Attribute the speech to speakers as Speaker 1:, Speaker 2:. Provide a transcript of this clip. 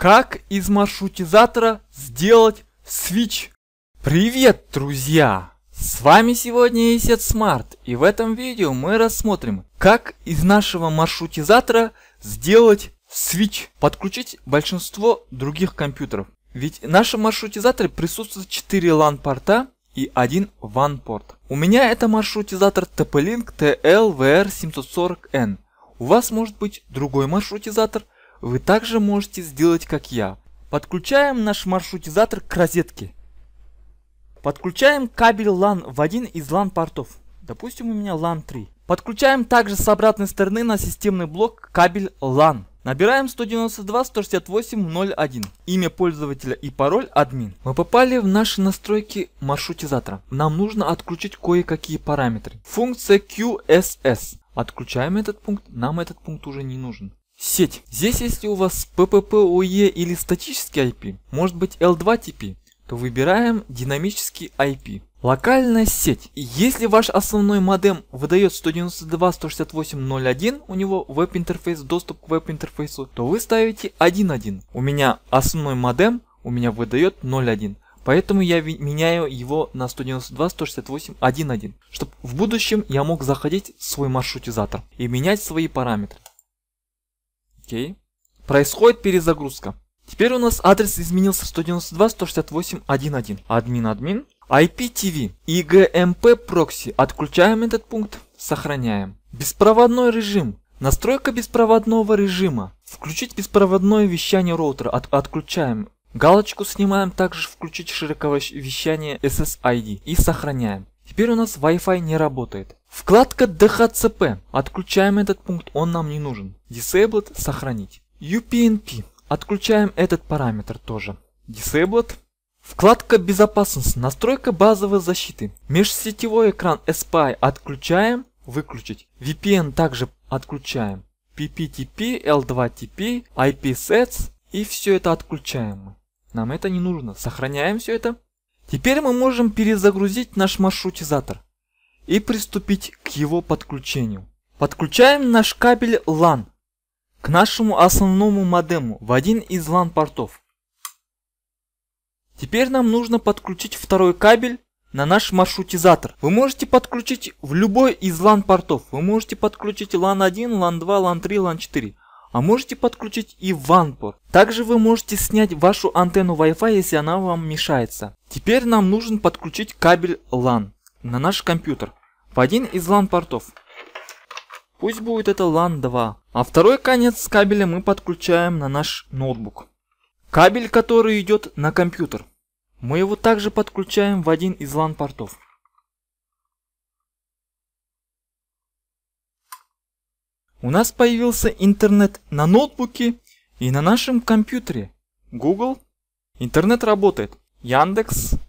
Speaker 1: Как из маршрутизатора сделать свич? Привет, друзья! С вами сегодня Исет Смарт, и в этом видео мы рассмотрим, как из нашего маршрутизатора сделать свич, подключить большинство других компьютеров. Ведь в нашем маршрутизаторе присутствует 4 LAN-порта и один WAN-порт. У меня это маршрутизатор TP-Link TLVR740N. У вас может быть другой маршрутизатор – вы также можете сделать как я. Подключаем наш маршрутизатор к розетке. Подключаем кабель LAN в один из LAN портов. Допустим у меня LAN 3. Подключаем также с обратной стороны на системный блок кабель LAN. Набираем 192.168.0.1. Имя пользователя и пароль админ. Мы попали в наши настройки маршрутизатора. Нам нужно отключить кое-какие параметры. Функция QSS. Отключаем этот пункт, нам этот пункт уже не нужен. Сеть. Здесь если у вас PPPoE или статический IP, может быть L2TP, то выбираем динамический IP. Локальная сеть. Если ваш основной модем выдает 192.168.0.1, у него веб-интерфейс, доступ к веб-интерфейсу, то вы ставите 1.1. У меня основной модем у меня выдает 0.1. Поэтому я меняю его на 192.168.1.1, чтобы в будущем я мог заходить в свой маршрутизатор и менять свои параметры. Окей. Происходит перезагрузка. Теперь у нас адрес изменился 192.168.1.1. Админ, админ. IPTV. IGMP прокси. Отключаем этот пункт. Сохраняем. Беспроводной режим. Настройка беспроводного режима. Включить беспроводное вещание роутера. От отключаем. Галочку снимаем, также включить широковещание SSID и сохраняем. Теперь у нас Wi-Fi не работает. Вкладка DHCP. Отключаем этот пункт, он нам не нужен. Disabled сохранить. UPnP. Отключаем этот параметр тоже. Disabled. Вкладка «Безопасность», настройка базовой защиты. Межсетевой экран SPI отключаем, выключить. VPN также отключаем. PPTP, L2TP, IPsets и все это отключаем мы. Нам это не нужно. Сохраняем все это. Теперь мы можем перезагрузить наш маршрутизатор и приступить к его подключению. Подключаем наш кабель LAN к нашему основному модему в один из LAN портов. Теперь нам нужно подключить второй кабель на наш маршрутизатор. Вы можете подключить в любой из LAN портов. Вы можете подключить LAN 1, LAN 2, LAN 3, LAN 4 а можете подключить и ванпор. Также вы можете снять вашу антенну Wi-Fi, если она вам мешается. Теперь нам нужен подключить кабель LAN на наш компьютер в один из LAN портов. Пусть будет это LAN 2. А второй конец кабеля мы подключаем на наш ноутбук. Кабель, который идет на компьютер. Мы его также подключаем в один из LAN портов. У нас появился интернет на ноутбуке и на нашем компьютере. Google. Интернет работает. Яндекс.